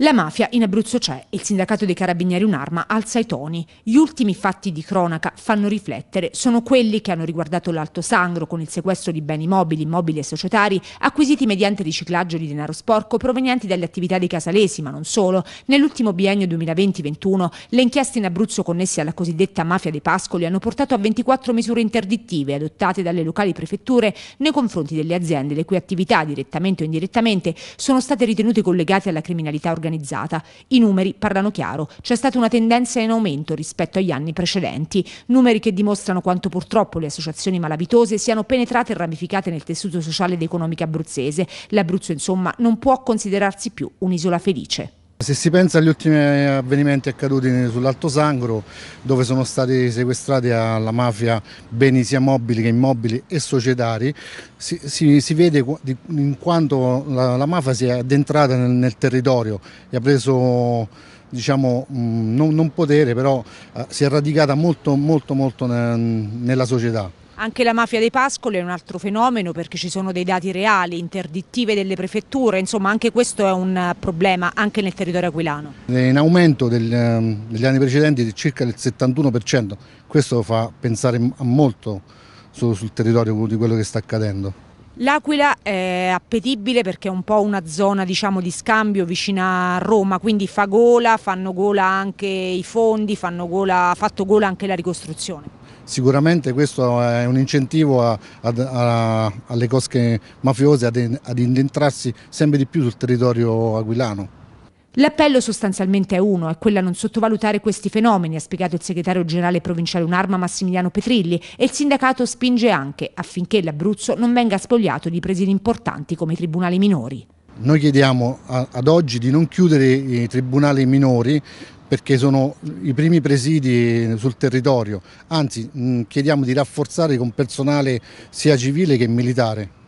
La mafia in Abruzzo c'è, il sindacato dei carabinieri un'arma alza i toni. Gli ultimi fatti di cronaca fanno riflettere, sono quelli che hanno riguardato l'Alto Sangro con il sequestro di beni mobili, immobili e societari acquisiti mediante riciclaggio di denaro sporco provenienti dalle attività dei casalesi, ma non solo. Nell'ultimo biennio 2020-21 le inchieste in Abruzzo connesse alla cosiddetta mafia dei Pascoli hanno portato a 24 misure interdittive adottate dalle locali prefetture nei confronti delle aziende le cui attività, direttamente o indirettamente, sono state ritenute collegate alla criminalità organizzata organizzata. I numeri parlano chiaro, c'è stata una tendenza in aumento rispetto agli anni precedenti, numeri che dimostrano quanto purtroppo le associazioni malavitose siano penetrate e ramificate nel tessuto sociale ed economico abruzzese. L'Abruzzo insomma non può considerarsi più un'isola felice. Se si pensa agli ultimi eh, avvenimenti accaduti sull'Alto Sangro, dove sono stati sequestrati alla mafia beni sia mobili che immobili e societari, si, si, si vede in quanto la, la, mafia si è addentrata nel, nel territorio e ha preso diciamo, mm, non, non, potere, però eh, si è radicata molto, molto, molto nella società. Anche la mafia dei pascoli è un altro fenomeno perché ci sono dei dati reali, interdittive delle prefetture, insomma anche questo è un problema anche nel territorio aquilano. È in aumento del, ehm, degli anni precedenti di circa il 71%, questo fa pensare a molto sul territorio di quello che sta accadendo. L'Aquila è appetibile perché è un po' una zona diciamo, di scambio vicina a Roma, quindi fa gola, fanno gola anche i fondi, gola, ha fatto gola anche la ricostruzione. Sicuramente questo è un incentivo a, a, a, alle cosche mafiose ad, ad indentrarsi sempre di più sul territorio aquilano. L'appello sostanzialmente è uno, è quello a non sottovalutare questi fenomeni, ha spiegato il segretario generale provinciale Unarma Massimiliano Petrilli, e il sindacato spinge anche affinché l'Abruzzo non venga spogliato di presidi importanti come i tribunali minori. Noi chiediamo ad oggi di non chiudere i tribunali minori perché sono i primi presidi sul territorio, anzi chiediamo di rafforzare con personale sia civile che militare.